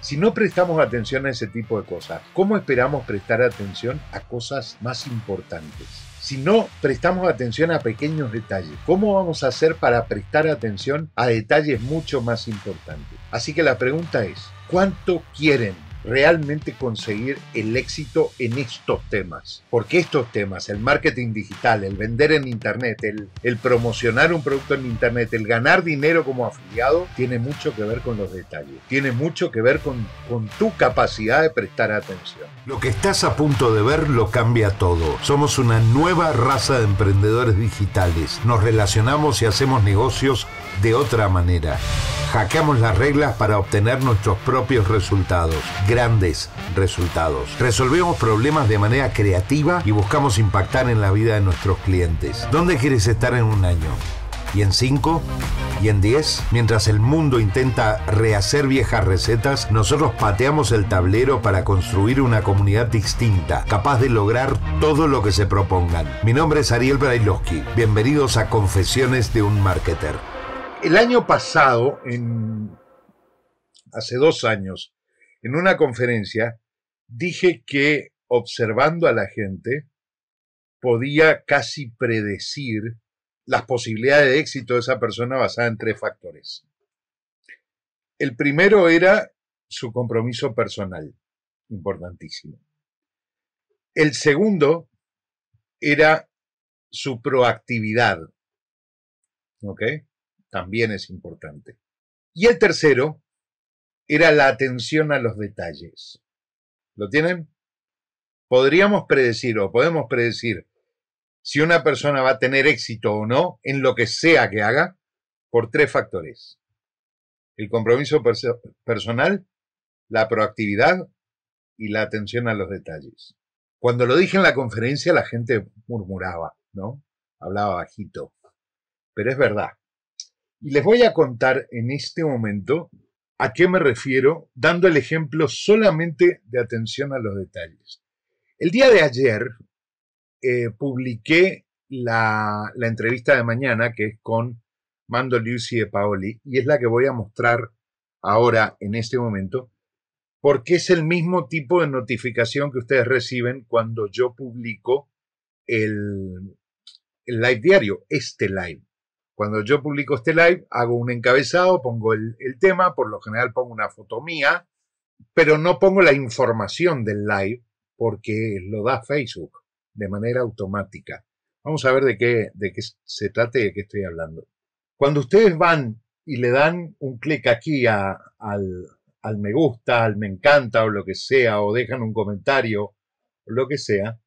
Si no prestamos atención a ese tipo de cosas, ¿cómo esperamos prestar atención a cosas más importantes? Si no prestamos atención a pequeños detalles, ¿cómo vamos a hacer para prestar atención a detalles mucho más importantes? Así que la pregunta es, ¿cuánto quieren realmente conseguir el éxito en estos temas. Porque estos temas, el marketing digital, el vender en Internet, el, promocionar un producto en Internet, el ganar dinero como afiliado, tiene mucho que ver con los detalles, tiene mucho que ver con, con tu capacidad de prestar atención. Lo que estás a punto de ver lo cambia todo. Somos una nueva raza de emprendedores digitales. Nos relacionamos y hacemos negocios de otra manera. Hackeamos las reglas para obtener nuestros propios resultados, grandes resultados. Resolvemos problemas de manera creativa y buscamos impactar en la vida de nuestros clientes. ¿Dónde quieres estar en un año? ¿Y en cinco? ¿Y en diez? Mientras el mundo intenta rehacer viejas recetas, nosotros pateamos el tablero para construir una comunidad distinta, capaz de lograr todo lo que se propongan. Mi nombre es Ariel Brailovsky. Bienvenidos a Confesiones de un Marketer. El año pasado, en, hace dos años, en una conferencia, dije que observando a la gente podía casi predecir las posibilidades de éxito de esa persona basada en tres factores. El primero era su compromiso personal, importantísimo. El segundo era su proactividad. ¿Ok? también es importante. Y el tercero era la atención a los detalles. ¿Lo tienen? Podríamos predecir o podemos predecir si una persona va a tener éxito o no en lo que sea que haga por tres factores. El compromiso personal, la proactividad y la atención a los detalles. Cuando lo dije en la conferencia la gente murmuraba, ¿no? Hablaba bajito. Pero es verdad. Y les voy a contar en este momento a qué me refiero, dando el ejemplo solamente de atención a los detalles. El día de ayer eh, publiqué la, entrevista de mañana, que es con Mando Lucy de Paoli, y es la que voy a mostrar ahora en este momento, porque es el mismo tipo de notificación que ustedes reciben cuando yo publico el live diario, este live. Cuando yo publico este live, hago un encabezado, pongo el, tema, por lo general pongo una foto mía, pero no pongo la información del live porque lo da Facebook de manera automática. Vamos a ver de qué, de qué se trata y de qué estoy hablando. Cuando ustedes van y le dan un clic aquí al, al me gusta, al me encanta o lo que sea, o dejan un comentario, lo que sea,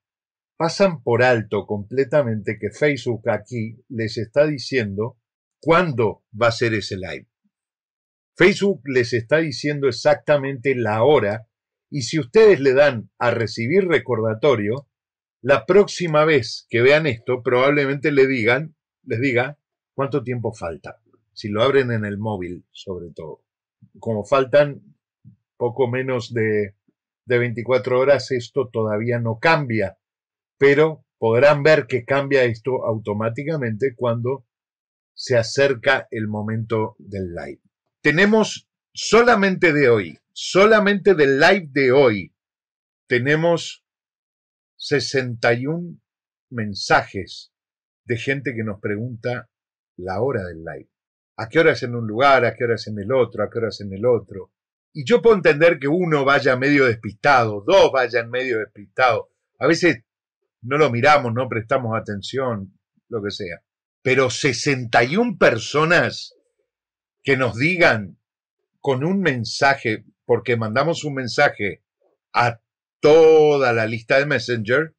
pasan por alto completamente que Facebook aquí les está diciendo cuándo va a ser ese live. Facebook les está diciendo exactamente la hora y si ustedes le dan a recibir recordatorio, la próxima vez que vean esto probablemente le digan, les diga cuánto tiempo falta, si lo abren en el móvil sobre todo. Como faltan poco menos de, de 24 horas, esto todavía no cambia pero podrán ver que cambia esto automáticamente cuando se acerca el momento del live. Tenemos solamente de hoy, solamente del live de hoy, tenemos 61 mensajes de gente que nos pregunta la hora del live. ¿A qué hora es en un lugar? ¿A qué hora es en el otro? ¿A qué hora es en el otro? Y yo puedo entender que uno vaya medio despistado, dos vayan medio despistado. A veces no lo miramos, no prestamos atención, lo que sea. Pero 61 personas que nos digan con un mensaje, porque mandamos un mensaje a toda la lista de Messenger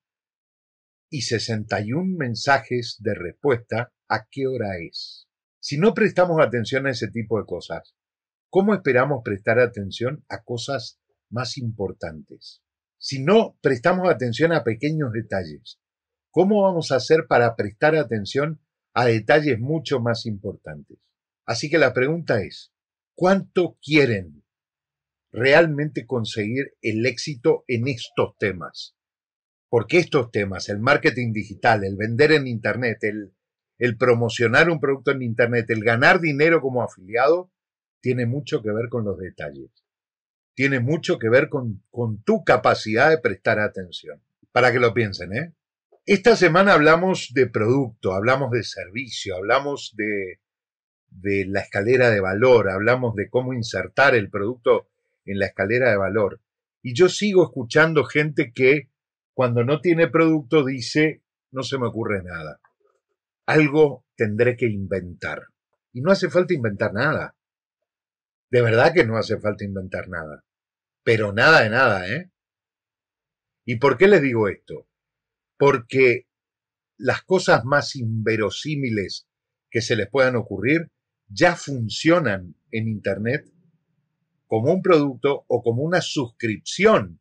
y 61 mensajes de respuesta a qué hora es. Si no prestamos atención a ese tipo de cosas, ¿cómo esperamos prestar atención a cosas más importantes? si no prestamos atención a pequeños detalles? ¿Cómo vamos a hacer para prestar atención a detalles mucho más importantes? Así que la pregunta es, ¿cuánto quieren realmente conseguir el éxito en estos temas? Porque estos temas, el marketing digital, el vender en Internet, el, promocionar un producto en Internet, el ganar dinero como afiliado, tiene mucho que ver con los detalles tiene mucho que ver con, tu capacidad de prestar atención. Para que lo piensen, ¿eh? Esta semana hablamos de producto, hablamos de servicio, hablamos de, de la escalera de valor, hablamos de cómo insertar el producto en la escalera de valor. Y yo sigo escuchando gente que cuando no tiene producto dice, no se me ocurre nada. Algo tendré que inventar. Y no hace falta inventar nada. De verdad que no hace falta inventar nada. Pero nada de nada, ¿eh? ¿Y por qué les digo esto? Porque las cosas más inverosímiles que se les puedan ocurrir ya funcionan en Internet como un producto o como una suscripción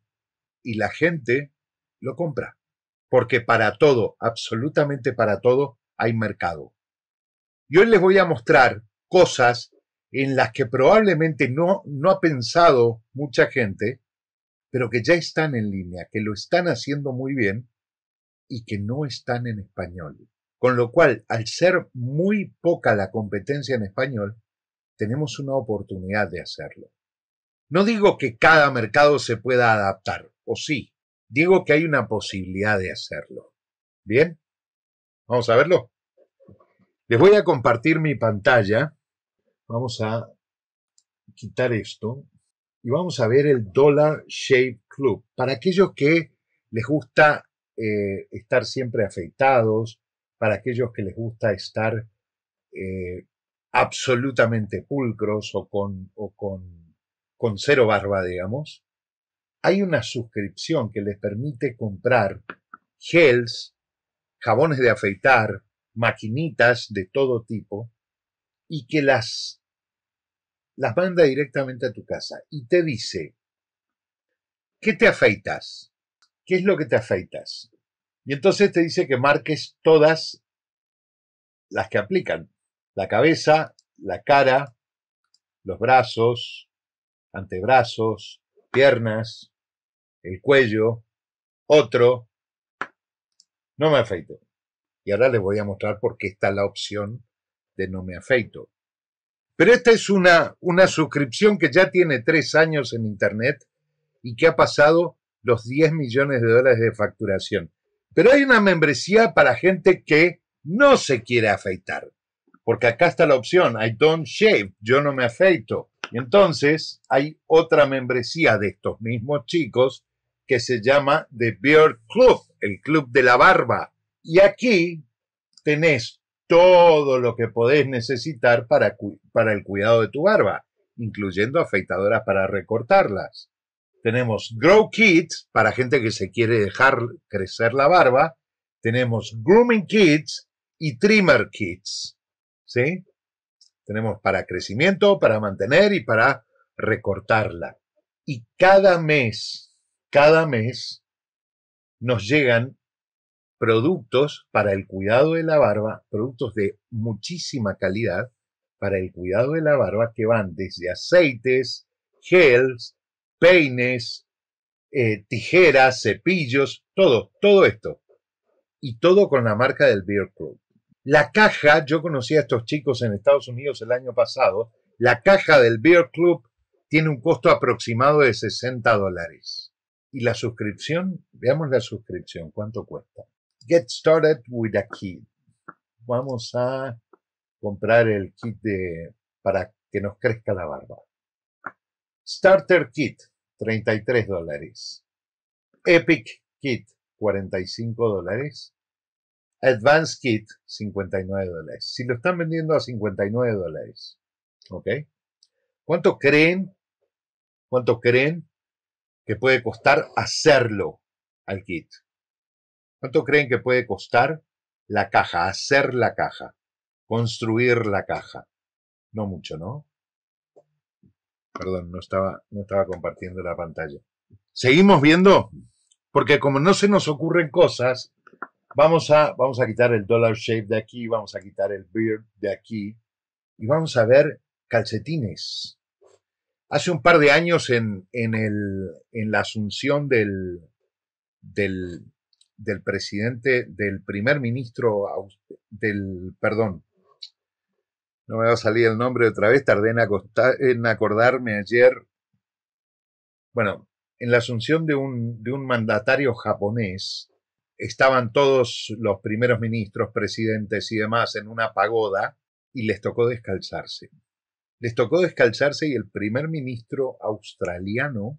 y la gente lo compra. Porque para todo, absolutamente para todo, hay mercado. Y hoy les voy a mostrar cosas en las que probablemente no, no ha pensado mucha gente, pero que ya están en línea, que lo están haciendo muy bien y que no están en español. Con lo cual, al ser muy poca la competencia en español, tenemos una oportunidad de hacerlo. No digo que cada mercado se pueda adaptar, o sí, digo que hay una posibilidad de hacerlo. ¿Bien? Vamos a verlo. Les voy a compartir mi pantalla Vamos a quitar esto y vamos a ver el Dollar Shave Club. Para aquellos que les gusta eh, estar siempre afeitados, para aquellos que les gusta estar eh, absolutamente pulcros o con, o con, con cero barba, digamos, hay una suscripción que les permite comprar gels, jabones de afeitar, maquinitas de todo tipo y que las las manda directamente a tu casa y te dice, ¿qué te afeitas? ¿Qué es lo que te afeitas? Y entonces te dice que marques todas las que aplican. La cabeza, la cara, los brazos, antebrazos, piernas, el cuello, otro. No me afeito. Y ahora les voy a mostrar por qué está la opción de no me afeito. Pero esta es una, una suscripción que ya tiene tres años en Internet y que ha pasado los 10 millones de dólares de facturación. Pero hay una membresía para gente que no se quiere afeitar, porque acá está la opción, I don't shave, yo no me afeito. Y entonces hay otra membresía de estos mismos chicos que se llama The Beard Club, el club de la barba. Y aquí tenés todo lo que podés necesitar para, para el cuidado de tu barba, incluyendo afeitadoras para recortarlas. Tenemos Grow Kits para gente que se quiere dejar crecer la barba. Tenemos Grooming Kits y Trimmer Kits. ¿Sí? Tenemos para crecimiento, para mantener y para recortarla. Y cada mes, cada mes, nos llegan productos para el cuidado de la barba, productos de muchísima calidad para el cuidado de la barba que van desde aceites, gels, peines, eh, tijeras, cepillos, todo, todo esto. Y todo con la marca del Beer Club. La caja, yo conocí a estos chicos en Estados Unidos el año pasado, la caja del Beer Club tiene un costo aproximado de 60 dólares. Y la suscripción, veamos la suscripción, ¿cuánto cuesta? Get started with a kit. Vamos a comprar el kit de, para que nos crezca la barba. Starter Kit, 33 dólares. Epic Kit, 45 dólares. Advanced Kit, 59 dólares. Si lo están vendiendo a 59 dólares. ¿Ok? ¿Cuánto creen? ¿Cuánto creen que puede costar hacerlo al kit? ¿Cuánto creen que puede costar la caja, hacer la caja, construir la caja? No mucho, ¿no? Perdón, no estaba, no estaba compartiendo la pantalla. ¿Seguimos viendo? Porque como no se nos ocurren cosas, vamos a, vamos a quitar el Dollar Shape de aquí, vamos a quitar el Beard de aquí y vamos a ver calcetines. Hace un par de años en, en, el, en la asunción del, del, del presidente, del primer ministro, del, perdón, no me va a salir el nombre otra vez, tardé en, acordarme ayer, bueno, en la asunción de un, de un mandatario japonés, estaban todos los primeros ministros, presidentes y demás en una pagoda y les tocó descalzarse. Les tocó descalzarse y el primer ministro australiano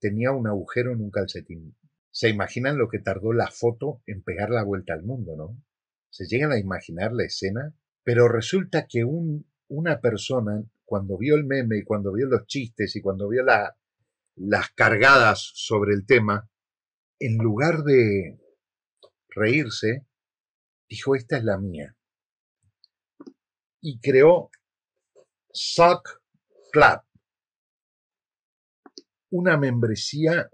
tenía un agujero en un calcetín se imaginan lo que tardó la foto en pegar la vuelta al mundo, ¿no? Se llegan a imaginar la escena, pero resulta que una persona, cuando vio el meme y cuando vio los chistes y cuando vio las cargadas sobre el tema, en lugar de reírse, dijo, esta es la mía. Y creó Sock Club, una membresía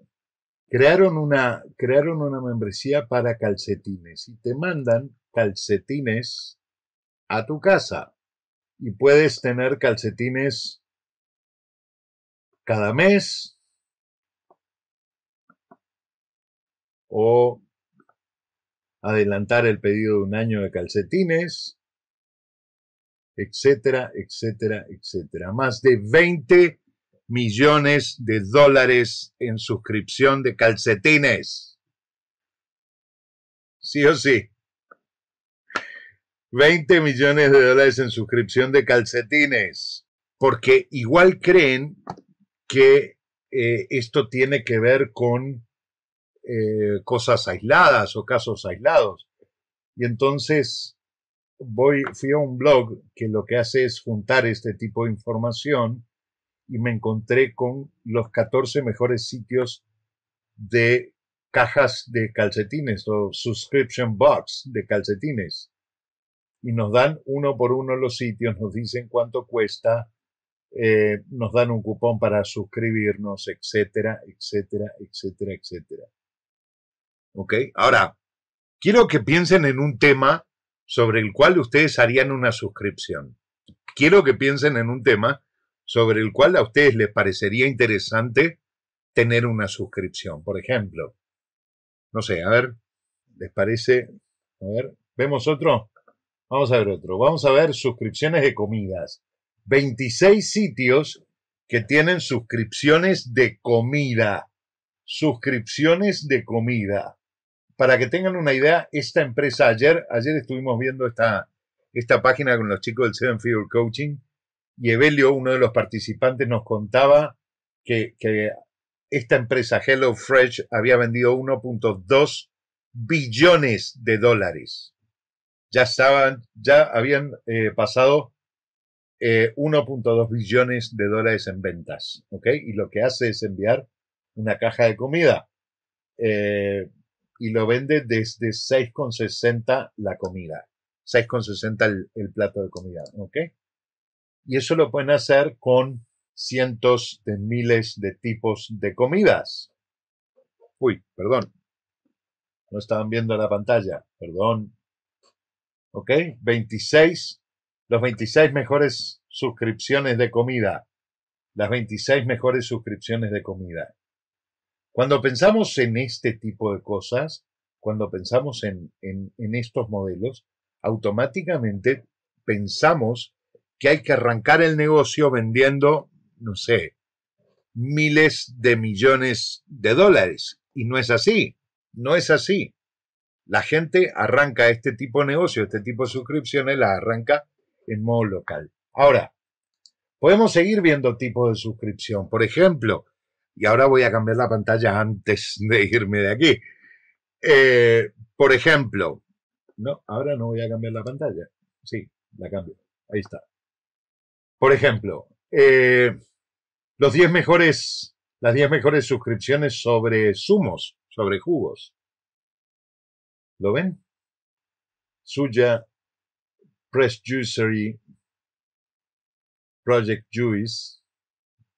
crearon una, crearon una membresía para calcetines y te mandan calcetines a tu casa. Y puedes tener calcetines cada mes o adelantar el pedido de un año de calcetines, etcétera, etcétera, etcétera. Más de 20 millones de dólares en suscripción de calcetines. Sí o sí. 20 millones de dólares en suscripción de calcetines. Porque igual creen que eh, esto tiene que ver con eh, cosas aisladas o casos aislados. Y entonces voy, fui a un blog que lo que hace es juntar este tipo de información y me encontré con los 14 mejores sitios de cajas de calcetines o subscription box de calcetines. Y nos dan uno por uno los sitios, nos dicen cuánto cuesta, eh, nos dan un cupón para suscribirnos, etcétera, etcétera, etcétera, etcétera. ¿Ok? Ahora, quiero que piensen en un tema sobre el cual ustedes harían una suscripción. Quiero que piensen en un tema sobre el cual a ustedes les parecería interesante tener una suscripción. Por ejemplo, no sé, a ver, ¿les parece? A ver, ¿vemos otro? Vamos a ver otro. Vamos a ver suscripciones de comidas. 26 sitios que tienen suscripciones de comida. Suscripciones de comida. Para que tengan una idea, esta empresa ayer, ayer estuvimos viendo esta, esta página con los chicos del Seven Figure Coaching y Evelio, uno de los participantes, nos contaba que, esta empresa Hello Fresh había vendido 1.2 billones de dólares. Ya estaban, ya habían eh, pasado 1.2 eh, billones de dólares en ventas, ¿ok? Y lo que hace es enviar una caja de comida eh, y lo vende desde 6,60 la comida, 6,60 el, el plato de comida, ¿ok? y eso lo pueden hacer con cientos de miles de tipos de comidas. Uy, perdón. No estaban viendo la pantalla, perdón. ¿Ok? 26, los 26 mejores suscripciones de comida. Las 26 mejores suscripciones de comida. Cuando pensamos en este tipo de cosas, cuando pensamos en, en estos modelos, automáticamente pensamos que hay que arrancar el negocio vendiendo, no sé, miles de millones de dólares. Y no es así, no es así. La gente arranca este tipo de negocio, este tipo de suscripciones, la arranca en modo local. Ahora, podemos seguir viendo tipos de suscripción. Por ejemplo, y ahora voy a cambiar la pantalla antes de irme de aquí. Eh, por ejemplo, no, ahora no voy a cambiar la pantalla. Sí, la cambio. Ahí está. Por ejemplo, eh, los diez mejores, las 10 mejores suscripciones sobre zumos, sobre jugos. ¿Lo ven? Suya, Press Juicery, Project Juice.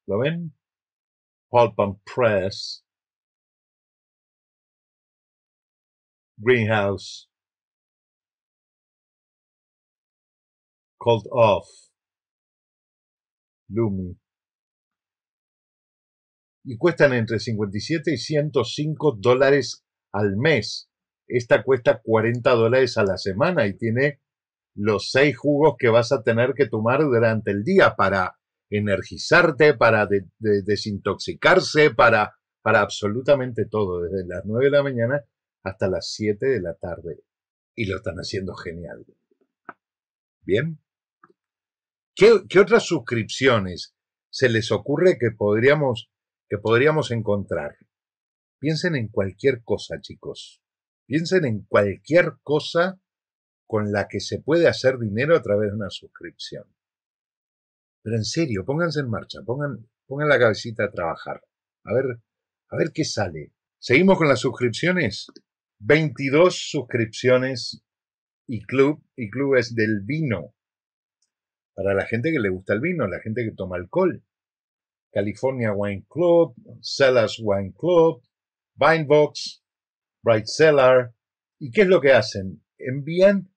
¿Lo ven? Pulp and Press. Greenhouse. Cold Off. Lumi. Y cuestan entre 57 y 105 dólares al mes. Esta cuesta 40 dólares a la semana y tiene los seis jugos que vas a tener que tomar durante el día para energizarte, para desintoxicarse, para, para absolutamente todo, desde las 9 de la mañana hasta las 7 de la tarde. Y lo están haciendo genial. Bien. ¿Qué, otras suscripciones se les ocurre que podríamos, que podríamos encontrar? Piensen en cualquier cosa, chicos. Piensen en cualquier cosa con la que se puede hacer dinero a través de una suscripción. Pero en serio, pónganse en marcha, pongan, pongan la cabecita a trabajar. A ver, a ver qué sale. Seguimos con las suscripciones. 22 suscripciones y club, y clubes del vino para la gente que le gusta el vino, la gente que toma alcohol. California Wine Club, Sellers Wine Club, Box, Bright Cellar. ¿Y qué es lo que hacen? Envían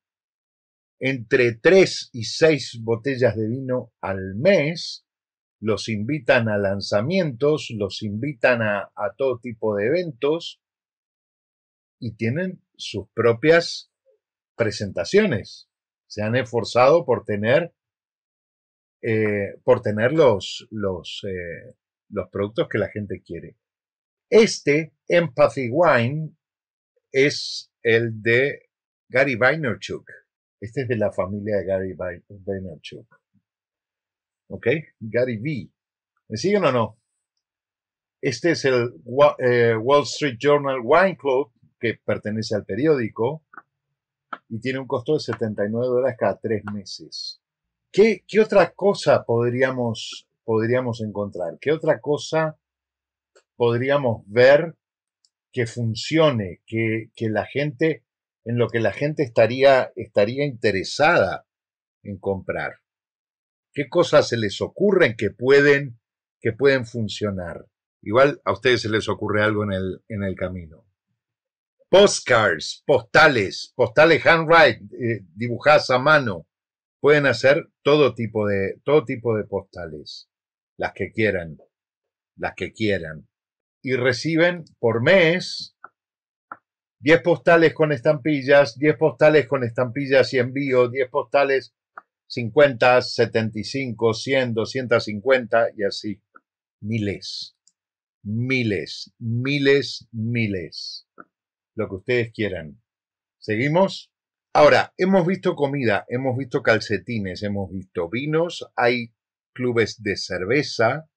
entre 3 y 6 botellas de vino al mes, los invitan a lanzamientos, los invitan a, a todo tipo de eventos y tienen sus propias presentaciones. Se han esforzado por tener eh, por tener los, eh, los, productos que la gente quiere. Este Empathy Wine es el de Gary Vaynerchuk. Este es de la familia de Gary Vaynerchuk. ¿Ok? Gary V. ¿Me siguen o no? Este es el eh, Wall Street Journal Wine Club, que pertenece al periódico, y tiene un costo de 79 dólares cada tres meses. ¿Qué, otra cosa podríamos, podríamos encontrar? ¿Qué otra cosa podríamos ver que funcione, que, que, la gente, en lo que la gente estaría, estaría interesada en comprar? ¿Qué cosas se les ocurren que pueden, que pueden funcionar? Igual a ustedes se les ocurre algo en el, en el camino. Postcards, postales, postales handwrite, eh, dibujadas a mano Pueden hacer todo tipo de, todo tipo de postales, las que quieran, las que quieran. Y reciben por mes 10 postales con estampillas, 10 postales con estampillas y envío, 10 postales 50, 75, 100, 250 y así. Miles, miles, miles, miles. Lo que ustedes quieran. ¿Seguimos? Ahora, hemos visto comida, hemos visto calcetines, hemos visto vinos, hay clubes de cerveza,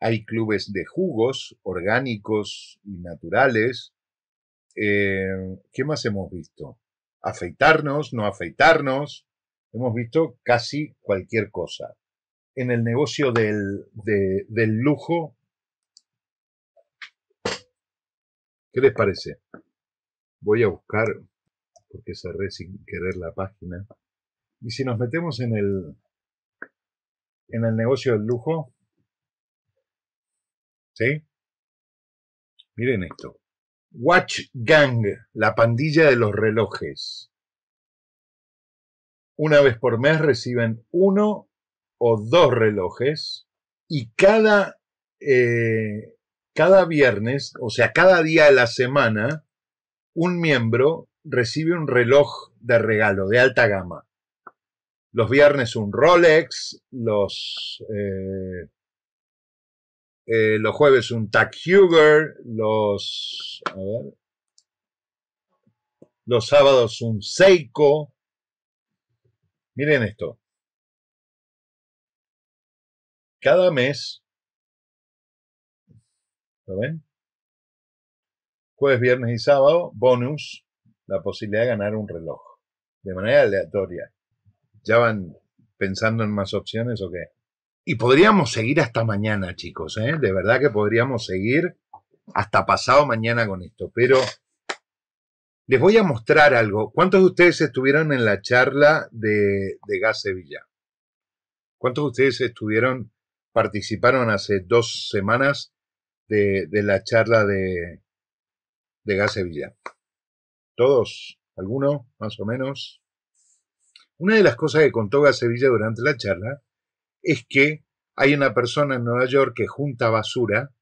hay clubes de jugos orgánicos y naturales. Eh, ¿Qué más hemos visto? Afeitarnos, no afeitarnos. Hemos visto casi cualquier cosa. En el negocio del, del lujo, ¿qué les parece? Voy a buscar porque cerré sin querer la página. Y si nos metemos en el, en el negocio del lujo, ¿sí? Miren esto. Watch Gang, la pandilla de los relojes. Una vez por mes reciben uno o dos relojes y cada, eh, cada viernes, o sea, cada día de la semana, un miembro recibe un reloj de regalo de alta gama. Los viernes un Rolex, los, eh, eh, los jueves un Tag Heuer, los, los sábados un Seiko. Miren esto. Cada mes, ¿lo ven? Jueves, viernes y sábado, bonus, la posibilidad de ganar un reloj, de manera aleatoria. ¿Ya van pensando en más opciones o qué? Y podríamos seguir hasta mañana, chicos, ¿eh? De verdad que podríamos seguir hasta pasado mañana con esto, pero les voy a mostrar algo. ¿Cuántos de ustedes estuvieron en la charla de, de Gas Sevilla? ¿Cuántos de ustedes estuvieron, participaron hace dos semanas de, la charla de, de Gas Sevilla? ¿Todos? ¿Alguno? ¿Más o menos? Una de las cosas que contó Sevilla durante la charla es que hay una persona en Nueva York que junta basura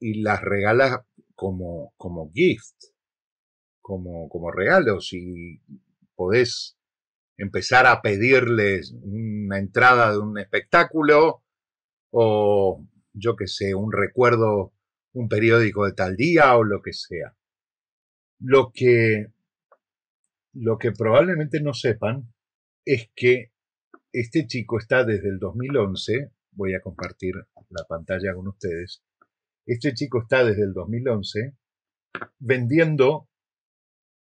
y las regala como, como gift, como, como regalos, y podés empezar a pedirles una entrada de un espectáculo o yo que sé, un recuerdo, un periódico de tal día o lo que sea. Lo que, lo que probablemente no sepan es que este chico está desde el 2011, voy a compartir la pantalla con ustedes, este chico está desde el 2011 vendiendo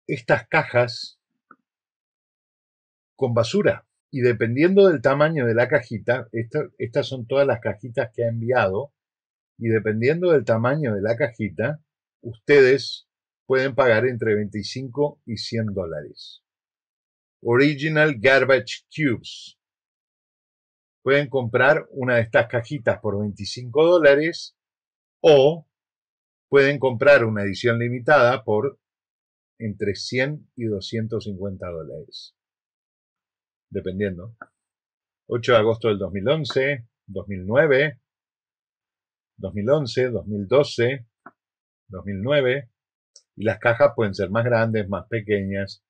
estas cajas con basura. Y dependiendo del tamaño de la cajita, estas son todas las cajitas que ha enviado, y dependiendo del tamaño de la cajita, ustedes pueden pagar entre 25 y 100 dólares. Original Garbage Cubes. Pueden comprar una de estas cajitas por 25 dólares o pueden comprar una edición limitada por entre 100 y 250 dólares. Dependiendo. 8 de agosto del 2011, 2009, 2011, 2012, 2009, y las cajas pueden ser más grandes, más pequeñas.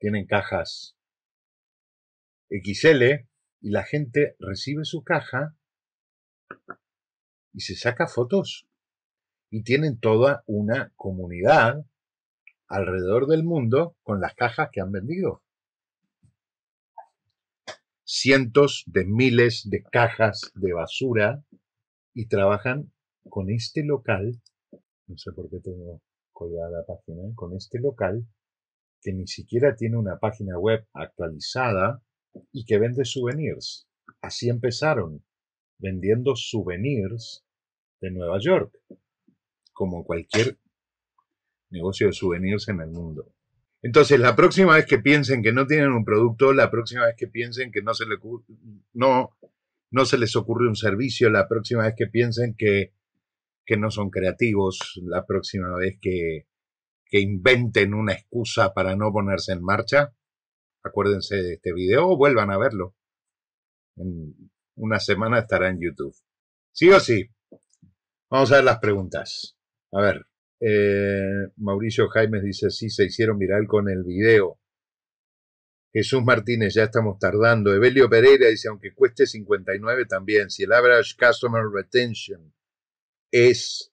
Tienen cajas XL y la gente recibe su caja y se saca fotos. Y tienen toda una comunidad alrededor del mundo con las cajas que han vendido. Cientos de miles de cajas de basura y trabajan con este local. No sé por qué tengo con este local que ni siquiera tiene una página web actualizada y que vende souvenirs. Así empezaron, vendiendo souvenirs de Nueva York, como cualquier negocio de souvenirs en el mundo. Entonces, la próxima vez que piensen que no tienen un producto, la próxima vez que piensen que no se les ocurre un servicio, la próxima vez que piensen que que no son creativos la próxima vez que, inventen una excusa para no ponerse en marcha, acuérdense de este video o vuelvan a verlo. En una semana estará en YouTube. Sí o sí. Vamos a ver las preguntas. A ver, eh, Mauricio Jaimes dice, sí, se hicieron viral con el video. Jesús Martínez, ya estamos tardando. Evelio Pereira dice, aunque cueste 59 también, si el average customer retention es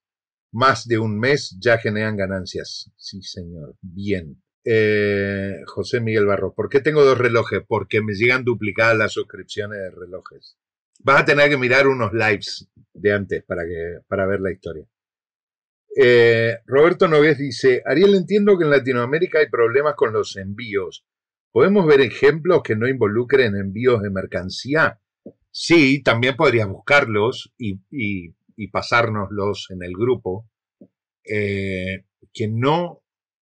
más de un mes, ya generan ganancias. Sí, señor. Bien. Eh, José Miguel Barro, ¿por qué tengo dos relojes? Porque me llegan duplicadas las suscripciones de relojes. Vas a tener que mirar unos lives de antes para, que, para ver la historia. Eh, Roberto Nogués dice, Ariel, entiendo que en Latinoamérica hay problemas con los envíos. ¿Podemos ver ejemplos que no involucren envíos de mercancía? Sí, también podrías buscarlos y y pasárnoslos en el grupo, eh, que no,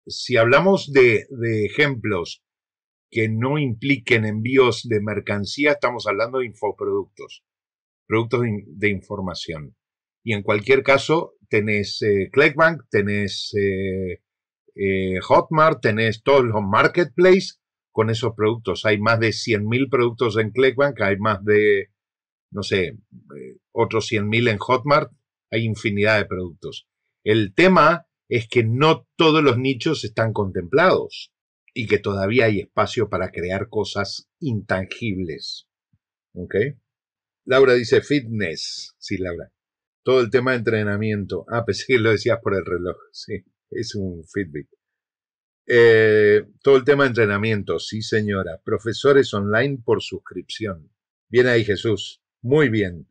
si hablamos de, ejemplos que no impliquen envíos de mercancía, estamos hablando de infoproductos, productos de, información. Y en cualquier caso, tenés eh, Clickbank, tenés eh, Hotmart, tenés todos los marketplaces con esos productos. Hay más de 100.000 productos en Clickbank, hay más de no sé, eh, otros 100.000 en Hotmart, hay infinidad de productos. El tema es que no todos los nichos están contemplados y que todavía hay espacio para crear cosas intangibles. ¿Ok? Laura dice fitness. Sí, Laura. Todo el tema de entrenamiento. Ah, pensé que lo decías por el reloj. Sí, es un Fitbit. Eh, todo el tema de entrenamiento. Sí, señora. Profesores online por suscripción. Bien ahí, Jesús. Muy bien.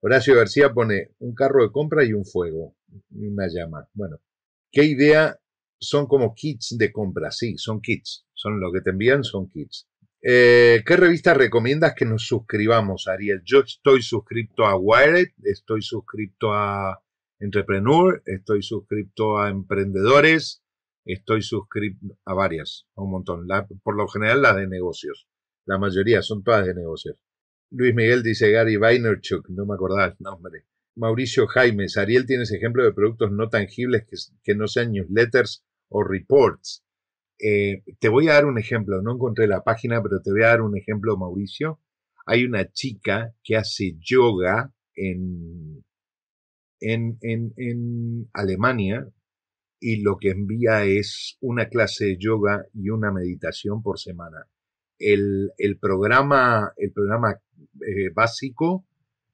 Horacio García pone un carro de compra y un fuego, y una llama. Bueno, ¿qué idea? Son como kits de compra, sí, son kits. Son lo que te envían, son kits. Eh, ¿Qué revista recomiendas que nos suscribamos, Ariel? Yo estoy suscrito a Wired, estoy suscrito a Entrepreneur, estoy suscrito a Emprendedores, estoy suscrito a varias, a un montón. por lo general las de negocios. La mayoría son todas de negocios. Luis Miguel dice Gary Vaynerchuk, no me acordaba el nombre. Mauricio Jaimes, Ariel, tienes ejemplo de productos no tangibles que, no sean newsletters o reports. Eh, te voy a dar un ejemplo, no encontré la página, pero te voy a dar un ejemplo, Mauricio. Hay una chica que hace yoga en, en, en Alemania y lo que envía es una clase de yoga y una meditación por semana el, programa, el programa eh, básico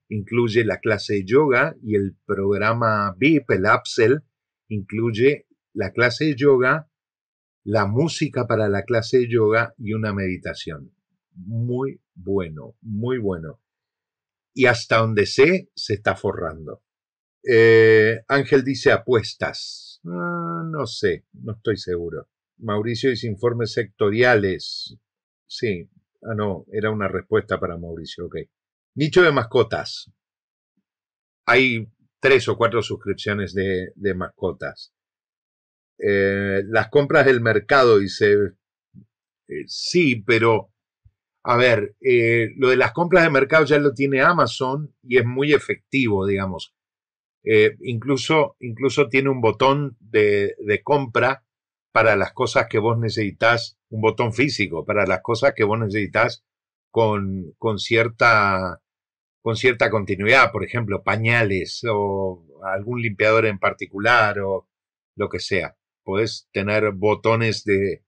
incluye la clase de yoga y el programa VIP, el Apsel, incluye la clase de yoga, la música para la clase de yoga y una meditación. Muy bueno, muy bueno. Y hasta donde sé, se está forrando. Eh, Ángel dice apuestas. Ah, no sé, no estoy seguro. Mauricio dice informes sectoriales. Sí. Ah, no, era una respuesta para Mauricio, ok. Nicho de mascotas. Hay tres o cuatro suscripciones de, mascotas. Eh, las compras del mercado, dice. Eh, sí, pero. A ver, eh, lo de las compras de mercado ya lo tiene Amazon y es muy efectivo, digamos. incluso, incluso tiene un botón de, de compra para las cosas que vos necesitas un botón físico para las cosas que vos necesitas con, con, cierta, con cierta continuidad, por ejemplo, pañales o algún limpiador en particular o lo que sea. Podés tener botones de,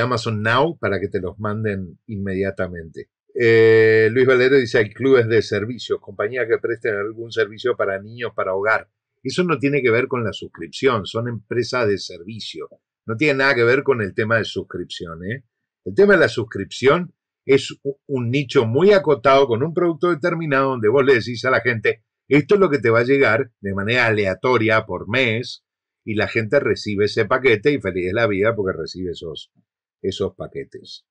Amazon Now para que te los manden inmediatamente. Eh, Luis Valero dice, hay clubes de servicios, compañías que presten algún servicio para niños, para hogar. Eso no tiene que ver con la suscripción, son empresas de servicio. No tiene nada que ver con el tema de suscripción. ¿eh? El tema de la suscripción es un nicho muy acotado con un producto determinado donde vos le decís a la gente, esto es lo que te va a llegar de manera aleatoria por mes y la gente recibe ese paquete y feliz es la vida porque recibe esos, esos paquetes.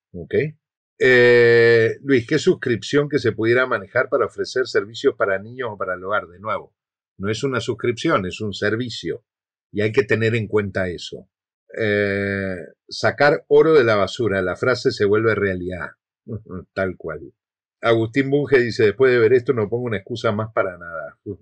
Eh, Luis, ¿qué suscripción que se pudiera manejar para ofrecer servicios para niños o para el hogar? De nuevo, no es una suscripción, es un servicio. Y hay que tener en cuenta eso. Eh, sacar oro de la basura, la frase se vuelve realidad, tal cual. Agustín Bunge dice, después de ver esto no pongo una excusa más para nada.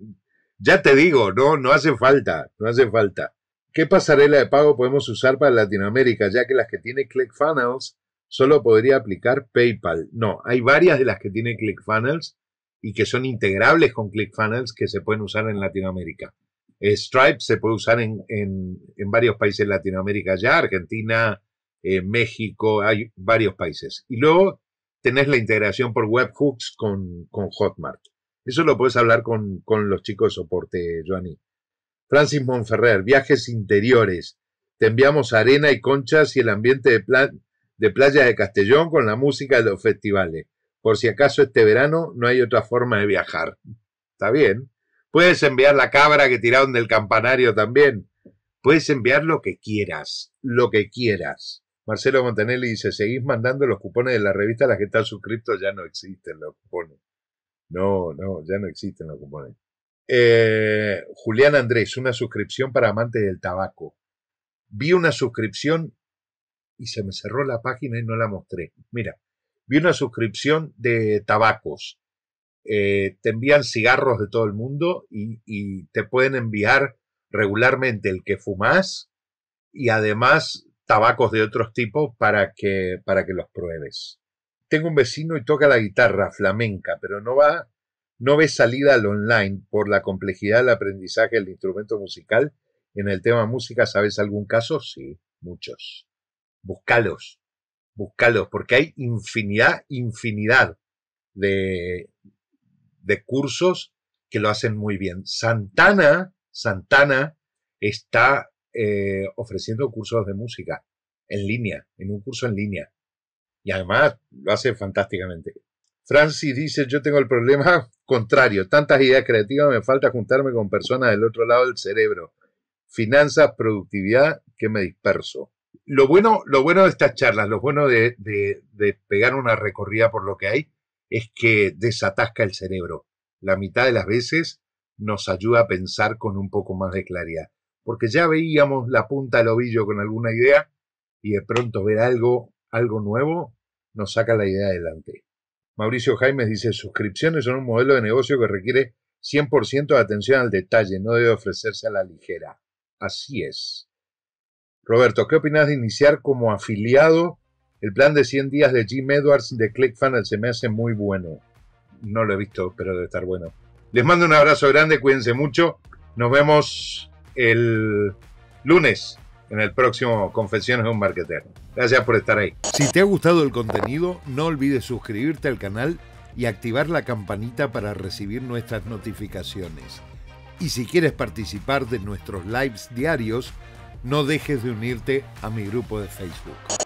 ya te digo, no, no hace falta, no hace falta. ¿Qué pasarela de pago podemos usar para Latinoamérica, ya que las que tiene ClickFunnels solo podría aplicar PayPal? No, hay varias de las que tiene ClickFunnels y que son integrables con ClickFunnels que se pueden usar en Latinoamérica. Eh, Stripe se puede usar en, varios países de Latinoamérica ya, Argentina, eh, México, hay varios países. Y luego tenés la integración por webhooks con, con Hotmart. Eso lo puedes hablar con, los chicos de soporte, Joanny. Francis Monferrer, viajes interiores. Te enviamos arena y conchas y el ambiente de, de playa de Castellón con la música de los festivales. Por si acaso este verano no hay otra forma de viajar. Está bien. Puedes enviar la cabra que tiraron del campanario también. Puedes enviar lo que quieras, lo que quieras. Marcelo Montanelli dice, seguís mandando los cupones de la revista a las que están suscriptos, ya no existen los cupones. No, no, ya no existen los cupones. Eh, Julián Andrés, una suscripción para amantes del tabaco. Vi una suscripción y se me cerró la página y no la mostré. Mira, vi una suscripción de tabacos. Eh, te envían cigarros de todo el mundo y, te pueden enviar regularmente el que fumás y además tabacos de otros tipos para que, para que los pruebes. Tengo un vecino y toca la guitarra flamenca, pero no va, no ve salida al online por la complejidad del aprendizaje del instrumento musical. En el tema música, ¿sabes algún caso? Sí, muchos. Buscalos, buscalos, porque hay infinidad, infinidad de, de cursos que lo hacen muy bien. Santana, Santana está eh, ofreciendo cursos de música en línea, en un curso en línea. Y además lo hace fantásticamente. Francis dice, yo tengo el problema contrario, tantas ideas creativas me falta juntarme con personas del otro lado del cerebro. Finanzas, productividad, que me disperso. Lo bueno, lo bueno de estas charlas, lo bueno de, de, de pegar una recorrida por lo que hay, es que desatasca el cerebro. La mitad de las veces nos ayuda a pensar con un poco más de claridad, porque ya veíamos la punta del ovillo con alguna idea y de pronto ver algo, algo nuevo, nos saca la idea adelante. Mauricio Jaimes dice, suscripciones son un modelo de negocio que requiere 100% de atención al detalle, no debe ofrecerse a la ligera. Así es. Roberto, ¿qué opinas de iniciar como afiliado el plan de 100 días de Jim Edwards de ClickFunnels se me hace muy bueno. No lo he visto, pero debe estar bueno. Les mando un abrazo grande, cuídense mucho. Nos vemos el lunes en el próximo Confesiones de un Marketer. Gracias por estar ahí. Si te ha gustado el contenido, no olvides suscribirte al canal y activar la campanita para recibir nuestras notificaciones. Y si quieres participar de nuestros lives diarios, no dejes de unirte a mi grupo de Facebook.